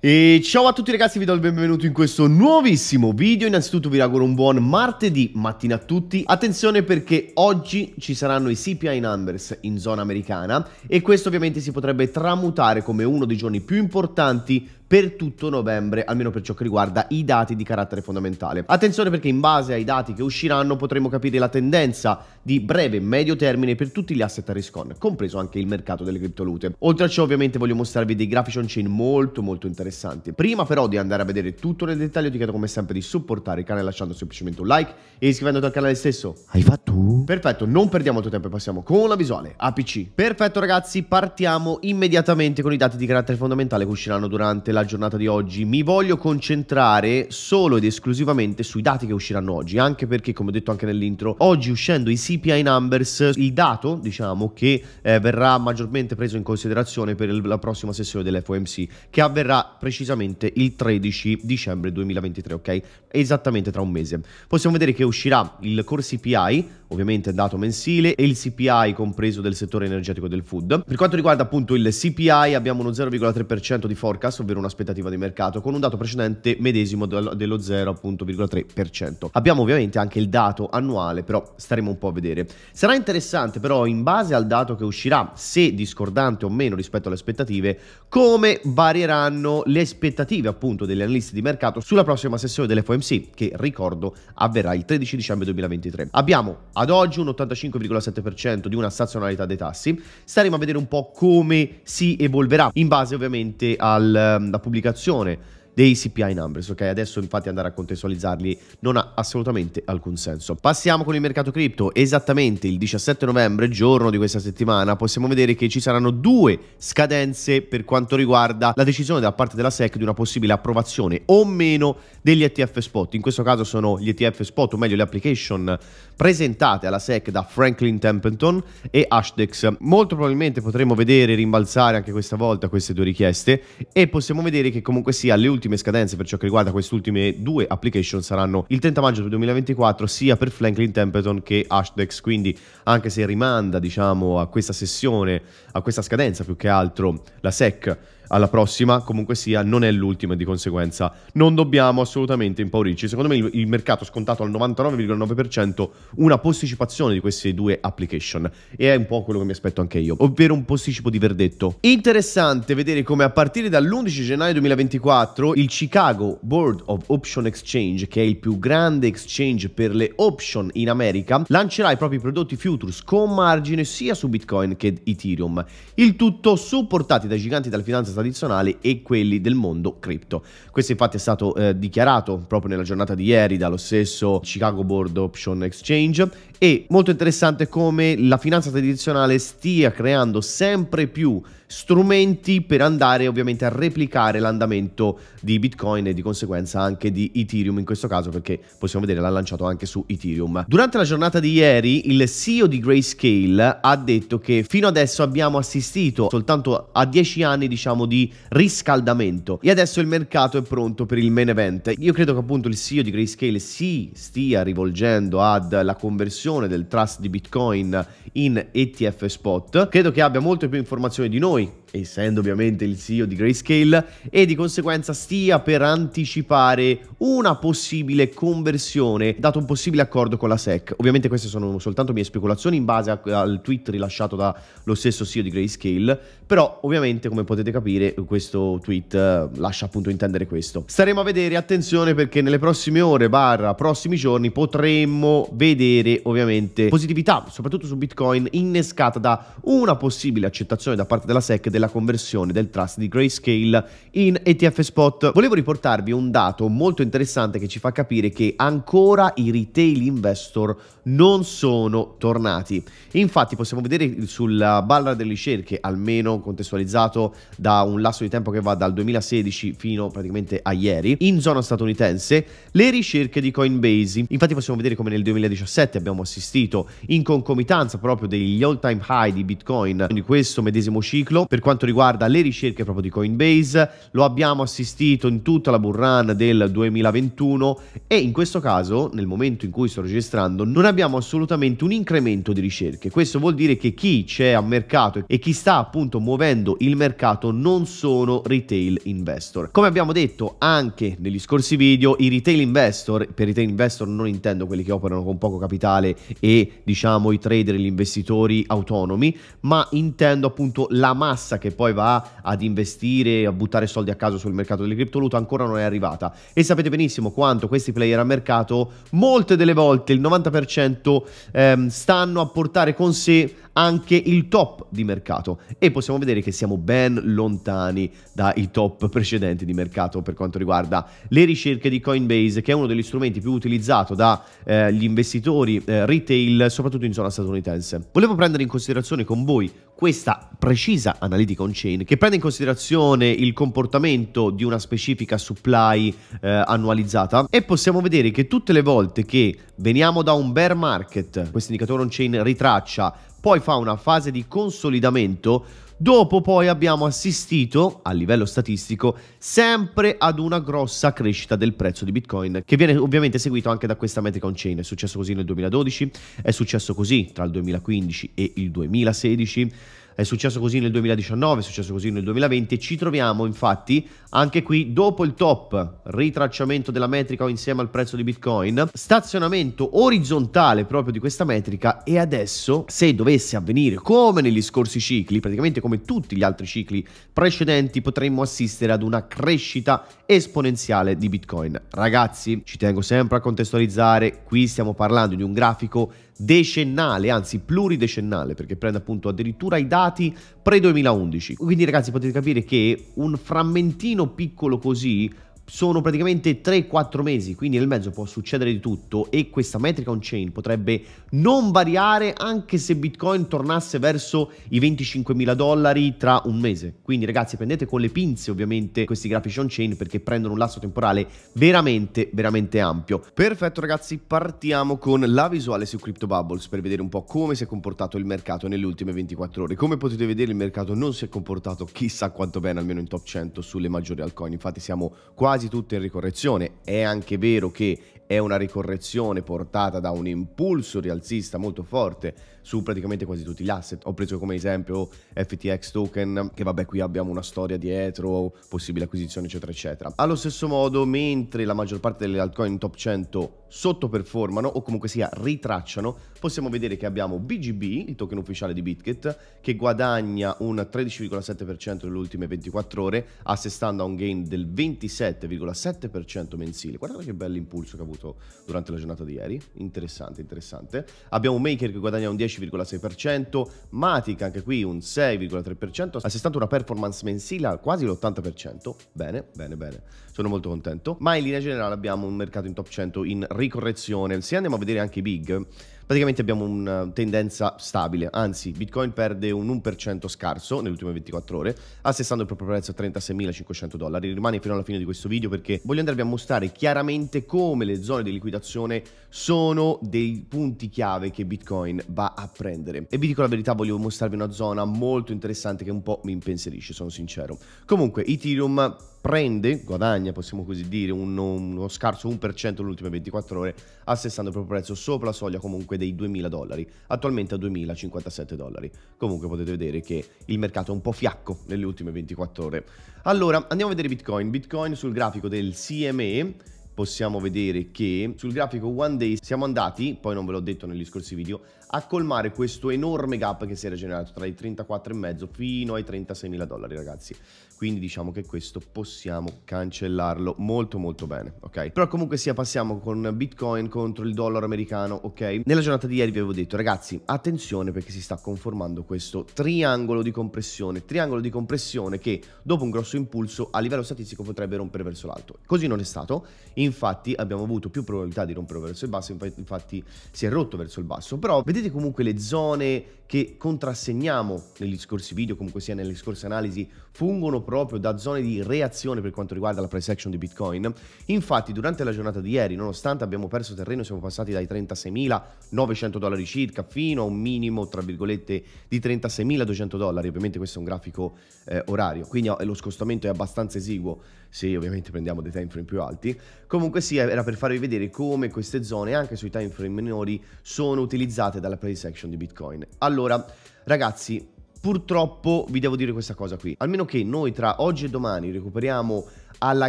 E ciao a tutti ragazzi, vi do il benvenuto in questo nuovissimo video. Innanzitutto vi auguro un buon martedì mattina a tutti. Attenzione perché oggi ci saranno i CPI numbers in zona americana e questo ovviamente si potrebbe tramutare come uno dei giorni più importanti per tutto novembre, almeno per ciò che riguarda i dati di carattere fondamentale. Attenzione perché in base ai dati che usciranno potremo capire la tendenza di breve e medio termine per tutti gli asset a riscon, compreso anche il mercato delle criptovalute. Oltre a ciò ovviamente voglio mostrarvi dei grafici on-chain molto molto interessanti. Prima però di andare a vedere tutto nel dettaglio ti chiedo come sempre di supportare il canale lasciando semplicemente un like e iscrivendoti al canale stesso. Hai fatto? Perfetto, non perdiamo altro tempo e passiamo con la visuale APC. Perfetto ragazzi, partiamo immediatamente con i dati di carattere fondamentale che usciranno durante la della giornata di oggi, mi voglio concentrare solo ed esclusivamente sui dati che usciranno oggi, anche perché, come ho detto anche nell'intro, oggi uscendo i CPI numbers, il dato, diciamo, che eh, verrà maggiormente preso in considerazione per il, la prossima sessione dell'FOMC, che avverrà precisamente il 13 dicembre 2023, ok? Esattamente tra un mese. Possiamo vedere che uscirà il core CPI ovviamente dato mensile, e il CPI compreso del settore energetico del food. Per quanto riguarda appunto il CPI abbiamo uno 0,3% di forecast, ovvero un'aspettativa di mercato, con un dato precedente medesimo dello 0,3%. Abbiamo ovviamente anche il dato annuale, però staremo un po' a vedere. Sarà interessante però in base al dato che uscirà, se discordante o meno rispetto alle aspettative, come varieranno le aspettative appunto degli analisti di mercato sulla prossima sessione dell'FOMC, che ricordo avverrà il 13 dicembre 2023. Abbiamo ad oggi un 85,7% di una stazionalità dei tassi. Staremo a vedere un po' come si evolverà in base ovviamente alla ehm, pubblicazione dei CPI numbers, ok? Adesso infatti andare a contestualizzarli non ha assolutamente alcun senso. Passiamo con il mercato cripto, esattamente il 17 novembre, giorno di questa settimana, possiamo vedere che ci saranno due scadenze per quanto riguarda la decisione da parte della SEC di una possibile approvazione o meno degli ETF spot. In questo caso sono gli ETF spot, o meglio le application presentate alla SEC da Franklin Templeton e Ashdex. Molto probabilmente potremo vedere rimbalzare anche questa volta queste due richieste e possiamo vedere che comunque sia le ultime ultime scadenze per ciò che riguarda queste ultime due application saranno il 30 maggio 2024 sia per Franklin Templeton che Ashdex, quindi anche se rimanda diciamo a questa sessione, a questa scadenza più che altro la SEC alla prossima, comunque sia, non è l'ultima di conseguenza. Non dobbiamo assolutamente impaurirci. Secondo me il, il mercato ha scontato al 99,9% una posticipazione di queste due application e è un po' quello che mi aspetto anche io, ovvero un posticipo di verdetto. Interessante vedere come a partire dall'11 gennaio 2024 il Chicago Board of Option Exchange, che è il più grande exchange per le option in America, lancerà i propri prodotti futures con margine sia su Bitcoin che Ethereum. Il tutto supportati dai giganti della finanza tradizionali e quelli del mondo cripto. Questo infatti è stato eh, dichiarato proprio nella giornata di ieri dallo stesso Chicago Board Option Exchange e molto interessante come la finanza tradizionale stia creando sempre più strumenti per andare ovviamente a replicare l'andamento di Bitcoin e di conseguenza anche di Ethereum in questo caso perché possiamo vedere l'ha lanciato anche su Ethereum. Durante la giornata di ieri il CEO di Grayscale ha detto che fino adesso abbiamo assistito soltanto a 10 anni diciamo di riscaldamento. E adesso il mercato è pronto per il main event. Io credo che appunto il CEO di Grayscale si stia rivolgendo alla conversione del trust di Bitcoin in ETF spot. Credo che abbia molte più informazioni di noi, essendo ovviamente il CEO di Grayscale, e di conseguenza stia per anticipare una possibile conversione, dato un possibile accordo con la SEC. Ovviamente queste sono soltanto mie speculazioni in base al tweet rilasciato dallo stesso CEO di Grayscale, però ovviamente come potete capire questo tweet eh, lascia appunto intendere questo. Staremo a vedere, attenzione perché nelle prossime ore barra prossimi giorni potremmo vedere ovviamente positività soprattutto su Bitcoin innescata da una possibile accettazione da parte della SEC della conversione del trust di Grayscale in ETF spot. Volevo riportarvi un dato molto interessante che ci fa capire che ancora i retail investor non sono tornati. Infatti possiamo vedere sulla eh, barra delle ricerche almeno contestualizzato da un lasso di tempo che va dal 2016 fino praticamente a ieri, in zona statunitense, le ricerche di Coinbase. Infatti possiamo vedere come nel 2017 abbiamo assistito in concomitanza proprio degli all time high di Bitcoin di questo medesimo ciclo per quanto riguarda le ricerche proprio di Coinbase, lo abbiamo assistito in tutta la bull run del 2021 e in questo caso, nel momento in cui sto registrando, non abbiamo assolutamente un incremento di ricerche. Questo vuol dire che chi c'è a mercato e chi sta appunto muovendo il mercato non sono retail investor. Come abbiamo detto anche negli scorsi video, i retail investor, per retail investor non intendo quelli che operano con poco capitale e diciamo i trader, gli investitori autonomi, ma intendo appunto la massa che poi va ad investire, a buttare soldi a caso sul mercato delle criptovalute, ancora non è arrivata. E sapete benissimo quanto questi player a mercato, molte delle volte, il 90%, ehm, stanno a portare con sé anche il top di mercato e possiamo vedere che siamo ben lontani dai top precedenti di mercato per quanto riguarda le ricerche di Coinbase che è uno degli strumenti più utilizzato dagli eh, investitori eh, retail soprattutto in zona statunitense. Volevo prendere in considerazione con voi questa precisa analytica on-chain che prende in considerazione il comportamento di una specifica supply eh, annualizzata e possiamo vedere che tutte le volte che veniamo da un bear market, questo indicatore on-chain ritraccia poi fa una fase di consolidamento, dopo poi abbiamo assistito, a livello statistico, sempre ad una grossa crescita del prezzo di Bitcoin, che viene ovviamente seguito anche da questa metrica on-chain. È successo così nel 2012, è successo così tra il 2015 e il 2016 è successo così nel 2019, è successo così nel 2020, e ci troviamo infatti anche qui dopo il top, ritracciamento della metrica o insieme al prezzo di Bitcoin, stazionamento orizzontale proprio di questa metrica e adesso se dovesse avvenire come negli scorsi cicli, praticamente come tutti gli altri cicli precedenti, potremmo assistere ad una crescita esponenziale di Bitcoin. Ragazzi, ci tengo sempre a contestualizzare, qui stiamo parlando di un grafico decennale, anzi pluridecennale, perché prende appunto addirittura i dati pre-2011. Quindi ragazzi potete capire che un frammentino piccolo così sono praticamente 3-4 mesi, quindi nel mezzo può succedere di tutto e questa metrica on-chain potrebbe non variare anche se Bitcoin tornasse verso i 25.000 dollari tra un mese. Quindi ragazzi prendete con le pinze ovviamente questi grafici on-chain perché prendono un lasso temporale veramente veramente ampio. Perfetto ragazzi, partiamo con la visuale su Crypto Bubbles per vedere un po' come si è comportato il mercato nelle ultime 24 ore. Come potete vedere il mercato non si è comportato chissà quanto bene almeno in top 100 sulle maggiori altcoin, infatti siamo quasi quasi tutte in ricorrezione. È anche vero che è una ricorrezione portata da un impulso rialzista molto forte su praticamente quasi tutti gli asset. Ho preso come esempio FTX token, che vabbè qui abbiamo una storia dietro, possibile acquisizione eccetera eccetera. Allo stesso modo, mentre la maggior parte delle altcoin top 100 sottoperformano o comunque sia ritracciano, possiamo vedere che abbiamo BGB, il token ufficiale di Bitget, che guadagna un 13,7% nelle ultime 24 ore, assestando a un gain del 27,7% mensile. Guardate che bell'impulso che ha avuto avuto durante la giornata di ieri. Interessante, interessante. Abbiamo Maker che guadagna un 10,6%, Matic anche qui un 6,3%, assestando una performance mensile a quasi l'80%. Bene, bene, bene. Sono molto contento. Ma in linea generale abbiamo un mercato in top 100 in ricorrezione. Se andiamo a vedere anche i big, praticamente abbiamo una eh, tendenza stabile, anzi Bitcoin perde un 1% scarso nelle ultime 24 ore, assestando il proprio prezzo a 36.500 dollari, rimane fino alla fine di questo video perché voglio andarvi a mostrare chiaramente come le zone di liquidazione sono dei punti chiave che Bitcoin va a prendere. E vi dico la verità, voglio mostrarvi una zona molto interessante che un po' mi impensierisce, sono sincero. Comunque, Ethereum prende, guadagna possiamo così dire, un, uno scarso 1% nelle ultime 24 ore, assestando il proprio prezzo sopra la soglia comunque dei 2.000 dollari, attualmente a 2.057 dollari. Comunque potete vedere che il mercato è un po' fiacco nelle ultime 24 ore. Allora, andiamo a vedere Bitcoin. Bitcoin sul grafico del CME possiamo vedere che sul grafico one day siamo andati, poi non ve l'ho detto negli scorsi video, a colmare questo enorme gap che si era generato tra i 34,5 fino ai 36.000 dollari ragazzi quindi diciamo che questo possiamo cancellarlo molto molto bene, ok? Però comunque sia passiamo con Bitcoin contro il dollaro americano, ok? Nella giornata di ieri vi avevo detto ragazzi attenzione perché si sta conformando questo triangolo di compressione, triangolo di compressione che dopo un grosso impulso a livello statistico potrebbe rompere verso l'alto. Così non è stato, infatti abbiamo avuto più probabilità di rompere verso il basso, infatti si è rotto verso il basso, però vedete comunque le zone che contrassegniamo negli scorsi video, comunque sia nelle scorse analisi, fungono proprio da zone di reazione per quanto riguarda la price action di Bitcoin. Infatti, durante la giornata di ieri, nonostante abbiamo perso terreno, siamo passati dai 36.900 dollari circa fino a un minimo, tra virgolette, di 36.200 dollari. Ovviamente questo è un grafico eh, orario, quindi eh, lo scostamento è abbastanza esiguo se ovviamente prendiamo dei time frame più alti. Comunque sì, era per farvi vedere come queste zone, anche sui time frame minori, sono utilizzate dalla price action di Bitcoin. Allora, ragazzi, Purtroppo vi devo dire questa cosa qui, almeno che noi tra oggi e domani recuperiamo alla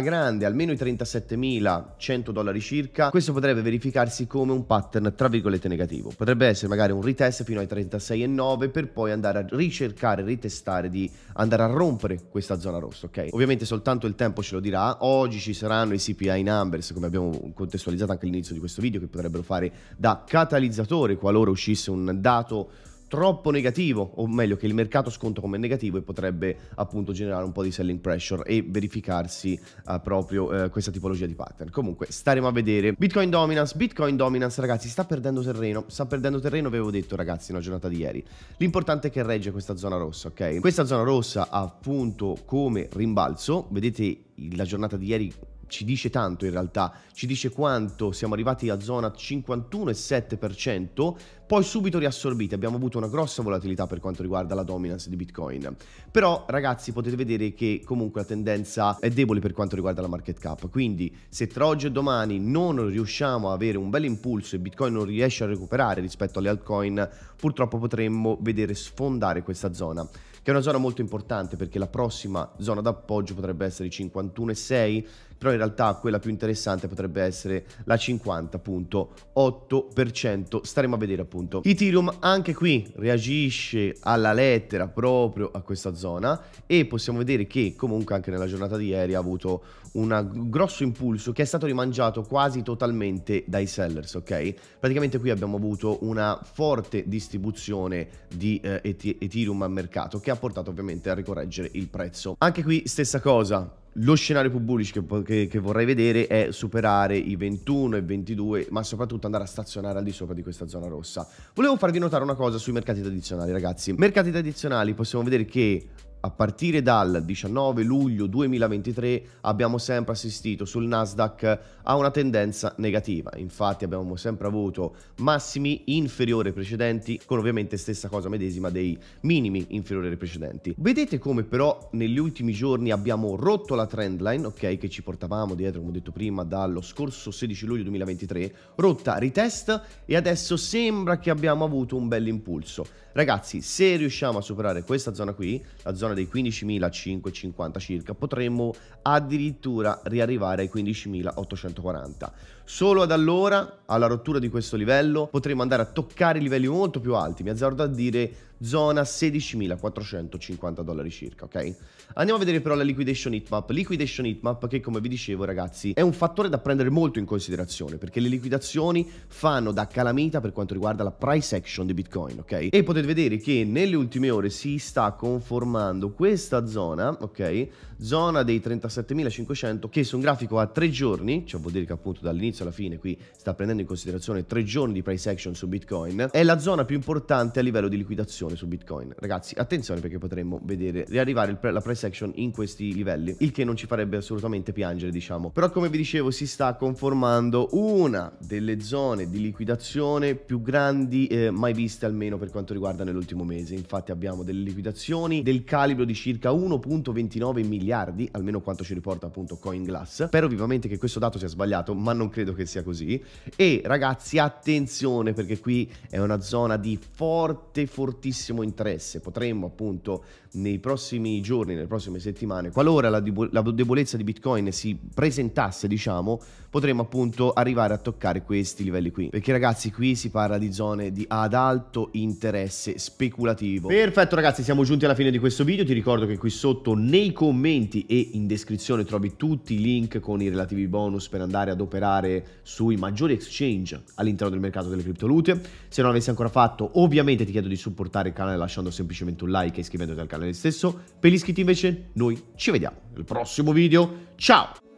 grande almeno i 37.100 dollari circa, questo potrebbe verificarsi come un pattern tra virgolette negativo. Potrebbe essere magari un retest fino ai 36,9 per poi andare a ricercare, ritestare di andare a rompere questa zona rossa, ok? Ovviamente soltanto il tempo ce lo dirà. Oggi ci saranno i CPI numbers, come abbiamo contestualizzato anche all'inizio di questo video, che potrebbero fare da catalizzatore qualora uscisse un dato troppo negativo, o meglio che il mercato sconta come negativo e potrebbe appunto generare un po' di selling pressure e verificarsi uh, proprio uh, questa tipologia di pattern. Comunque staremo a vedere. Bitcoin dominance, Bitcoin dominance ragazzi sta perdendo terreno, sta perdendo terreno vi avevo detto ragazzi nella giornata di ieri. L'importante è che regge questa zona rossa, ok? Questa zona rossa ha appunto come rimbalzo, vedete la giornata di ieri ci dice tanto in realtà, ci dice quanto siamo arrivati a zona 51,7%, poi subito riassorbite. Abbiamo avuto una grossa volatilità per quanto riguarda la dominance di Bitcoin. Però ragazzi potete vedere che comunque la tendenza è debole per quanto riguarda la market cap. Quindi se tra oggi e domani non riusciamo a avere un bel impulso e Bitcoin non riesce a recuperare rispetto alle altcoin, purtroppo potremmo vedere sfondare questa zona che è una zona molto importante perché la prossima zona d'appoggio potrebbe essere 51,6 però in realtà quella più interessante potrebbe essere la 50.8%, staremo a vedere appunto. Ethereum anche qui reagisce alla lettera proprio a questa zona e possiamo vedere che comunque anche nella giornata di ieri ha avuto un grosso impulso che è stato rimangiato quasi totalmente dai sellers, ok? Praticamente qui abbiamo avuto una forte distribuzione di eh, Ethereum al mercato che ha portato ovviamente a ricorreggere il prezzo. Anche qui stessa cosa, lo scenario più bullish che, che, che, vorrei vedere è superare i 21 e 22, ma soprattutto andare a stazionare al di sopra di questa zona rossa. Volevo farvi notare una cosa sui mercati tradizionali, ragazzi. Mercati tradizionali possiamo vedere che a partire dal 19 luglio 2023 abbiamo sempre assistito sul Nasdaq a una tendenza negativa, infatti abbiamo sempre avuto massimi inferiori ai precedenti con ovviamente stessa cosa medesima dei minimi inferiori ai precedenti. Vedete come però negli ultimi giorni abbiamo rotto la trendline, ok, che ci portavamo dietro come detto prima dallo scorso 16 luglio 2023, rotta retest e adesso sembra che abbiamo avuto un bel impulso. Ragazzi, se riusciamo a superare questa zona qui, la zona zona dei 15.550 circa, potremmo addirittura riarrivare ai 15.840. Solo ad allora, alla rottura di questo livello, potremo andare a toccare livelli molto più alti, mi azzardo a dire zona 16.450 dollari circa, ok? Andiamo a vedere però la liquidation heatmap. Liquidation heatmap che come vi dicevo ragazzi è un fattore da prendere molto in considerazione perché le liquidazioni fanno da calamita per quanto riguarda la price action di Bitcoin, ok? E potete vedere che nelle ultime ore si sta conformando questa zona, ok? Zona dei 37.500 che su un grafico a tre giorni, cioè vuol dire che appunto dall'inizio all'inizio alla fine, qui sta prendendo in considerazione tre giorni di price action su Bitcoin, è la zona più importante a livello di liquidazione su Bitcoin. Ragazzi, attenzione perché potremmo vedere riarrivare la price action in questi livelli, il che non ci farebbe assolutamente piangere, diciamo. Però come vi dicevo, si sta conformando una delle zone di liquidazione più grandi eh, mai viste almeno per quanto riguarda nell'ultimo mese. Infatti abbiamo delle liquidazioni del calibro di circa 1.29 miliardi, almeno quanto ci riporta appunto CoinGlass. Spero vivamente che questo dato sia sbagliato, ma non credo credo che sia così. E ragazzi, attenzione perché qui è una zona di forte, fortissimo interesse. Potremmo appunto nei prossimi giorni, nelle prossime settimane, qualora la, la debolezza di Bitcoin si presentasse, diciamo, potremmo appunto arrivare a toccare questi livelli qui. Perché ragazzi, qui si parla di zone di, ad alto interesse speculativo. Perfetto ragazzi, siamo giunti alla fine di questo video. Ti ricordo che qui sotto nei commenti e in descrizione trovi tutti i link con i relativi bonus per andare ad operare sui maggiori exchange all'interno del mercato delle criptovalute. Se non l'avessi ancora fatto, ovviamente ti chiedo di supportare il canale lasciando semplicemente un like e iscrivendoti al canale stesso. Per gli iscritti invece, noi ci vediamo nel prossimo video. Ciao!